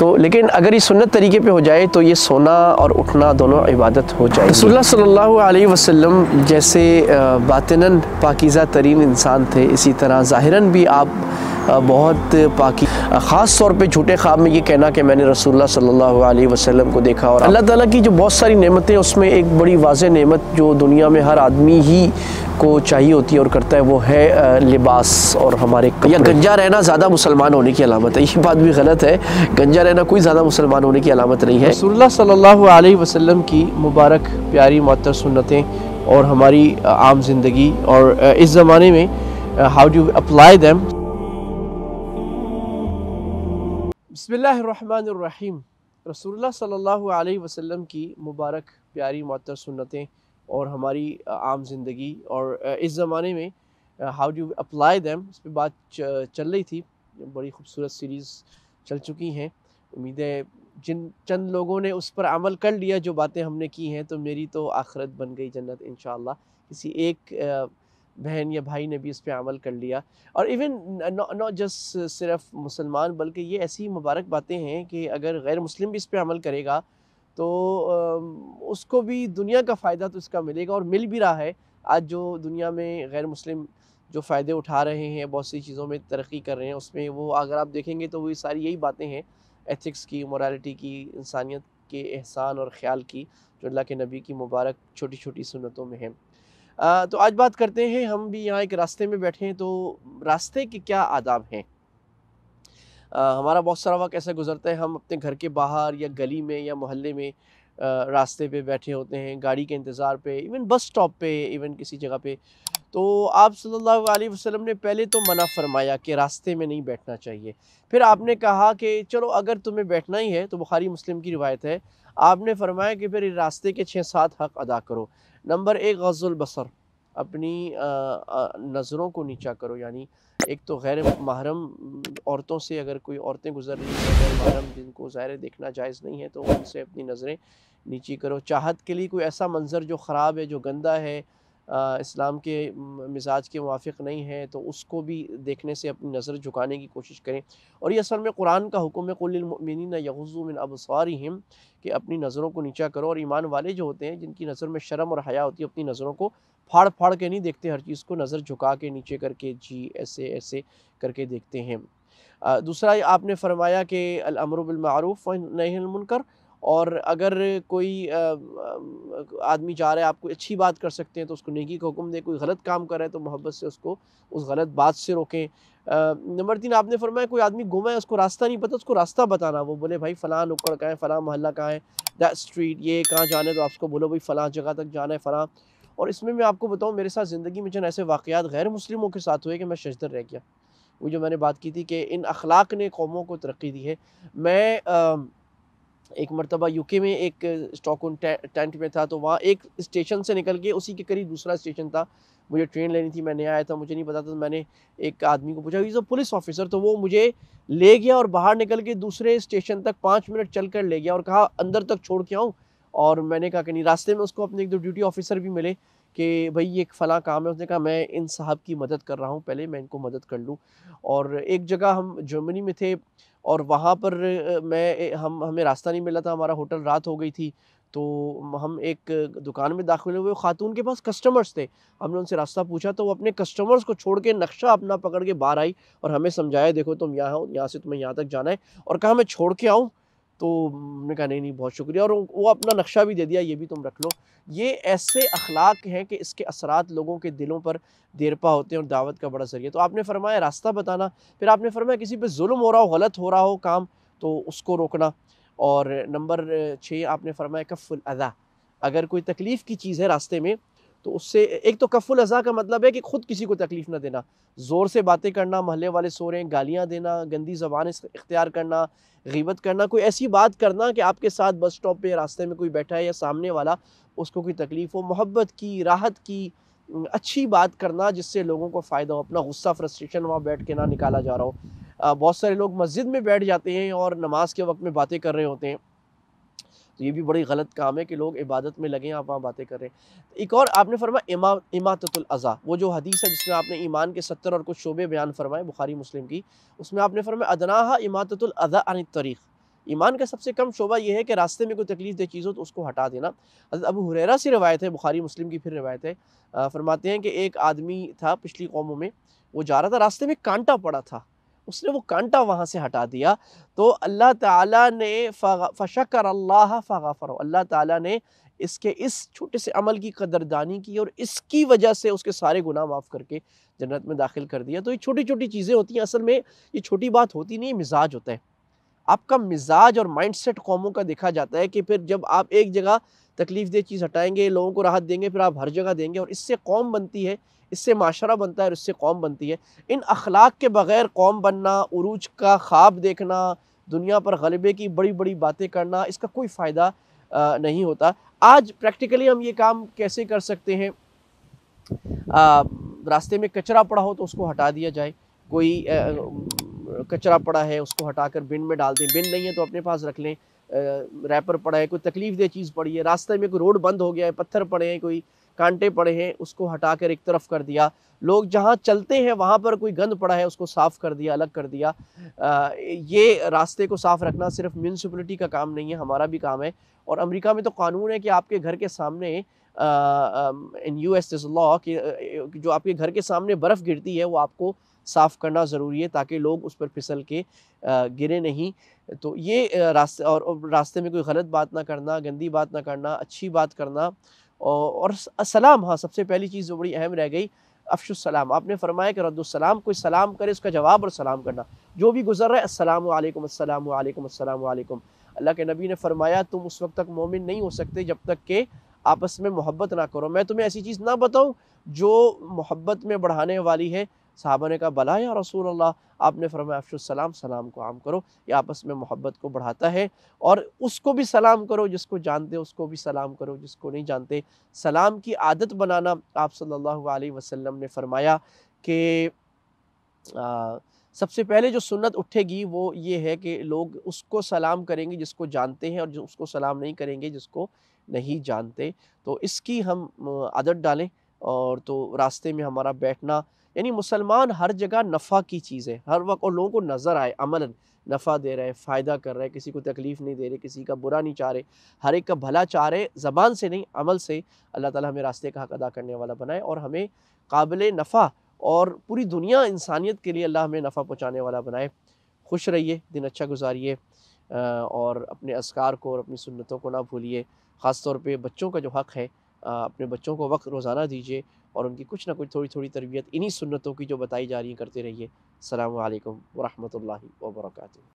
तो लेकिन अगर ये सुन्नत तरीके पे हो जाए तो ये सोना और उठना दोनों इबादत हो जाए रसोल्ला सल्लल्लाहु अलैहि वसल्लम जैसे बातिनन पाकिज़ा तरीन इंसान थे इसी तरह ज़ाहिरन भी आप बहुत पाकि ख़ास तौर पे झूठे ख्वाब में ये कहना कि मैंने रसूलुल्लाह सल्लल्लाहु अलैहि वसल्लम को देखा और अल्लाह ताला की जो बहुत सारी नेमतें उसमें एक बड़ी वाज नेमत जो दुनिया में हर आदमी ही को चाहिए होती है और करता है वो है लिबास और हमारे या गंजा रहना ज़्यादा मुसलमान होने की अलामत है ये बात भी गलत है गंजा रहना कोई ज़्यादा मुसलमान होने की अलामत नहीं है रसोल्ला सल्ला वसलम की मुबारक प्यारी मतर सुन्नतें और हमारी आम ज़िंदगी और इस ज़माने में हाउ डू अप्लाई दैम बसमीम रसूल सल्लल्लाहु अलैहि वसल्लम की मुबारक प्यारी मतर सुन्नतें और हमारी आम ज़िंदगी और इस ज़माने में हाउ डू अप्लाई दैम इस पर बात चल रही थी बड़ी खूबसूरत सीरीज़ चल चुकी हैं उम्मीद है जिन चंद लोगों ने उस पर अमल कर लिया जो बातें हमने की हैं तो मेरी तो आखरत बन गई जन्नत इन किसी एक बहन या भाई ने भी इस पर अमल कर लिया और इवन नॉट जस्ट सिर्फ मुसलमान बल्कि ये ऐसी मुबारक बातें हैं कि अगर गैर मुस्लिम भी इस पर अमल करेगा तो उसको भी दुनिया का फ़ायदा तो इसका मिलेगा और मिल भी रहा है आज जो दुनिया में गैर मुस्लिम जो फ़ायदे उठा रहे हैं बहुत सी चीज़ों में तरक्की कर रहे हैं उसमें वो अगर आप देखेंगे तो वो सारी यही बातें हैं एथिक्स की मोरालिटी की इंसानियत के एहसान और ख़्याल की जो अल्लाह के नबी की मुबारक छोटी छोटी सुनतों में है तो आज बात करते हैं हम भी यहाँ एक रास्ते में बैठे हैं तो रास्ते के क्या आदाब हैं हमारा बहुत सारा वक्त ऐसा गुजरता है हम अपने घर के बाहर या गली में या मोहल्ले में आ, रास्ते पे बैठे होते हैं गाड़ी के इंतज़ार पे इवन बस स्टॉप पे इवन किसी जगह पे तो आप सल्लल्लाहु अलैहि वसल्लम ने पहले तो मना फरमाया कि रास्ते में नहीं बैठना चाहिए फिर आपने कहा कि चलो अगर तुम्हें बैठना ही है तो बुखारी मुस्लिम की रिवायत है आपने फरमाया कि फिर रास्ते के छः सात हक अदा करो नंबर एक बसर अपनी नज़रों को नीचा करो यानी एक तो गैर महरम औरतों से अगर कोई औरतें गुजर रही हैं गैर महरम जिनको ज़ाहिर देखना जायज़ नहीं है तो उनसे अपनी नज़रें नीची करो चाहत के लिए कोई ऐसा मंज़र जो ख़राब है जो गंदा है इस्लाम के मिजाज के मुआफ़ नहीं है तो उसको भी देखने से अपनी नज़र झुकाने की कोशिश करें और ये असल में कुरान का हुक्म है कुलमिन यगज़ुमिन अबसारहम कि अपनी नज़रों को नीचा करो और ईमान वाले जो होते हैं जिनकी नज़र में शर्म और हया होती है अपनी नज़रों को फाड़ फाड़ के नहीं देखते हर चीज़ को नज़र झुका के नीचे करके जी ऐसे ऐसे करके देखते हैं दूसरा आपने फरमाया कि अलमर नहीं मुनकर और अगर कोई आदमी जा रहा है आपको अच्छी बात कर सकते हैं तो उसको नेकी का हुक्म दें कोई गलत काम कर रहा है तो मोहब्बत से उसको उस गलत बात से रोकें नंबर तीन आपने फरमाया कोई आदमी घुमा है उसको रास्ता नहीं पता उसको रास्ता बताना वो बोले भाई फ़लाँ नुक्कड़ का है फ़लाँ मोहल्ला कहाँ है दैट स्ट्रीट ये कहाँ जाना है तो आपको बोलो भाई फ़लाँ जगह तक जाना है फ़लाँ और इसमें मैं आपको बताऊँ मेरे साथ ज़िंदगी में जन ऐसे वाक़ात गैर मुस्लिमों के साथ हुए कि मैं शजदर रह गया वो जो मैंने बात की थी कि इन अखलाक ने कौमों को तरक्की दी है मैं आ, एक मरतबा यूके में एक स्टॉक टेंट में था तो वहाँ एक स्टेशन से निकल के उसी के करीब दूसरा स्टेशन था मुझे ट्रेन लेनी थी मैं नहीं आया था मुझे नहीं पता था तो मैंने एक आदमी को पूछा इज़ पुलिस ऑफिसर तो वो मुझे ले गया और बाहर निकल के दूसरे स्टेशन तक पाँच मिनट चल कर ले गया और कहा अंदर तक छोड़ के आऊँ और मैंने कहा कि नहीं रास्ते में उसको अपने एक दो ड्यूटी ऑफिसर भी मिले कि भाई ये एक फ़ला काम है उसने कहा मैं इन साहब की मदद कर रहा हूँ पहले मैं इनको मदद कर लूँ और एक जगह हम जर्मनी में थे और वहाँ पर मैं हम हमें रास्ता नहीं मिला था हमारा होटल रात हो गई थी तो हम एक दुकान में दाखिल हुए खातून के पास कस्टमर्स थे हमने उनसे रास्ता पूछा तो वो अपने कस्टमर्स को छोड़ के नक्शा अपना पकड़ के बाहर आई और हमें समझाया देखो तुम यहाँ हो यहाँ से तुम्हें यहाँ तक जाना है और कहा मैं छोड़ के आऊँ तो मैंने कहा नहीं नहीं बहुत शुक्रिया और वो अपना नक्शा भी दे दिया ये भी तुम रख लो ये ऐसे अखलाक हैं कि इसके असरात लोगों के दिलों पर देरपा होते हैं और दावत का बड़ा ज़रिया तो आपने फरमाया रास्ता बताना फिर आपने फरमाया किसी पर जुल्म हो रहा हो गलत हो रहा हो काम तो उसको रोकना और नंबर छः आपने फरमाया कफ़ुल अदा अगर कोई तकलीफ़ की चीज़ है रास्ते में तो उससे एक तो कफ़ुल अज़ा का मतलब है कि ख़ुद किसी को तकलीफ़ ना देना ज़ोर से बातें करना महल्ले वाले सो रहे हैं गालियाँ देना गंदी ज़बान इख्तियार करना गीबत करना कोई ऐसी बात करना कि आपके साथ बस स्टॉप पे रास्ते में कोई बैठा है या सामने वाला उसको कोई तकलीफ़ हो मोहब्बत की राहत की अच्छी बात करना जिससे लोगों को फ़ायदा हो अपना गुस्सा फ्रस्ट्रेशन वहाँ बैठ के ना निकाला जा रहा हो बहुत सारे लोग मस्जिद में बैठ जाते हैं और नमाज के वक्त में बातें कर रहे होते हैं तो ये भी बड़ी गलत काम है कि लोग इबादत में लगे आप वहाँ बातें कर रहे हैं एक और आपने फरमाया इमा अजा वो जो हदीस है जिसमें आपने ईमान के सत्तर और कुछ शोबे बयान फरमाए बुखारी मुस्लिम की उसमें आपने फरमाया अदनाहा अजा अन तरीक़ ईमान का सबसे कम शोबा यह है कि रास्ते में कोई तकलीफ दे चीज़ हो तो उसको हटा देना अब अबू हुररा से रवायत है बुखारी मुस्लिम की फिर रवायत है फरमाते हैं कि एक आदमी था पिछली कौमों में वो जा रहा था रास्ते में कांटा पड़ा था उसने वो कांटा वहाँ से हटा दिया तो अल्लाह ताला ने फ़शकर अल्लाह फ़ाफ़र अल्लाह ताला ने इसके इस छोटे से अमल की कदरदानी की और इसकी वजह से उसके सारे गुनाह माफ़ करके जन्नत में दाखिल कर दिया तो ये छोटी छोटी चीज़ें होती हैं असल में ये छोटी बात होती नहीं मिजाज होता है आपका मिजाज और माइंडसेट कौमों का देखा जाता है कि फिर जब आप एक जगह तकलीफ दे चीज़ हटाएंगे लोगों को राहत देंगे फिर आप हर जगह देंगे और इससे कौम बनती है इससे माशरा बनता है और इससे कौम बनती है इन अखलाक के बग़ैर कौम बनना उरूज का ख्वाब देखना दुनिया पर गलबे की बड़ी बड़ी बातें करना इसका कोई फ़ायदा नहीं होता आज प्रैक्टिकली हम ये काम कैसे कर सकते हैं आ, रास्ते में कचरा पड़ा हो तो उसको हटा दिया जाए कोई आ, कचरा पड़ा है उसको हटाकर बिन में डाल दें बिन नहीं है तो अपने पास रख लें रैपर पड़ा है कोई तकलीफ दे चीज़ पड़ी है रास्ते में कोई रोड बंद हो गया है पत्थर पड़े हैं कोई कांटे पड़े हैं उसको हटाकर एक तरफ कर दिया लोग जहाँ चलते हैं वहाँ पर कोई गंद पड़ा है उसको साफ़ कर दिया अलग कर दिया आ, ये रास्ते को साफ़ रखना सिर्फ म्यूनसिपलिटी का काम नहीं है हमारा भी काम है और अमेरिका में तो कानून है कि आपके घर के सामने इन यू एस लॉ कि जो आपके घर के सामने बर्फ़ गिरती है वो आपको साफ़ करना ज़रूरी है ताकि लोग उस पर फिसल के गिरे नहीं तो ये रास्ते और रास्ते में कोई गलत बात ना करना गंदी बात ना करना अच्छी बात करना और सलाम हाँ सबसे पहली चीज़ जो बड़ी अहम रह गई अफसलाम आपने फरमाया कि रद्दसलाम कोई सलाम करे उसका जवाब और सलाम करना जो भी गुजर रहा है असलम असलम असलम अल्लाह के नबी ने फरमाया तुम उस वक्त तक मोमिन नहीं हो सकते जब तक के आपस में मोहब्बत ना करो मैं तुम्हें ऐसी चीज़ ना बताऊँ जो मोहब्बत में बढ़ाने वाली है साहबा ने कहा भला या रसूल अल्लाह आपने फरमाया अफशुलसलाम सलाम को आम करो ये आपस में मोहब्बत को बढ़ाता है और उसको भी सलाम करो जिसको जानते हो उसको भी सलाम करो जिसको नहीं जानते सलाम की आदत बनाना आप सल्लल्लाहु अलैहि वसल्लम ने फरमाया कि सबसे पहले जो सुन्नत उठेगी वो ये है कि लोग उसको सलाम करेंगे जिसको जानते हैं और उसको सलाम नहीं करेंगे जिसको नहीं जानते तो इसकी हम आदत डालें और तो रास्ते में हमारा बैठना यानी मुसलमान हर जगह नफ़ा की चीज़ है हर वक्त और लोगों को नज़र आए अमल नफ़ा दे रहे हैं फ़ायदा कर रहे हैं किसी को तकलीफ़ नहीं दे रहे किसी का बुरा नहीं चाह रहे हर एक का भला चाह रहे ज़बान से नहीं अमल से अल्लाह ताला हमें रास्ते का हक अदा करने वाला बनाए और हमें काबिल नफ़ा और पूरी दुनिया इंसानियत के लिए अल्लाह हमें नफ़ा पहुँचाने वाला बनाए खुश रहिए दिन अच्छा गुजारिए और अपने असकार को और अपनी सुन्नतों को ना भूलिए ख़ास तौर बच्चों का जो हक़ है अपने बच्चों को वक्त रोज़ाना दीजिए और उनकी कुछ ना कुछ थोड़ी थोड़ी तरबियत इन्हीं सुन्नतों की जो बताई जा रही है करते रहिए अल्लाम वरहि वर्का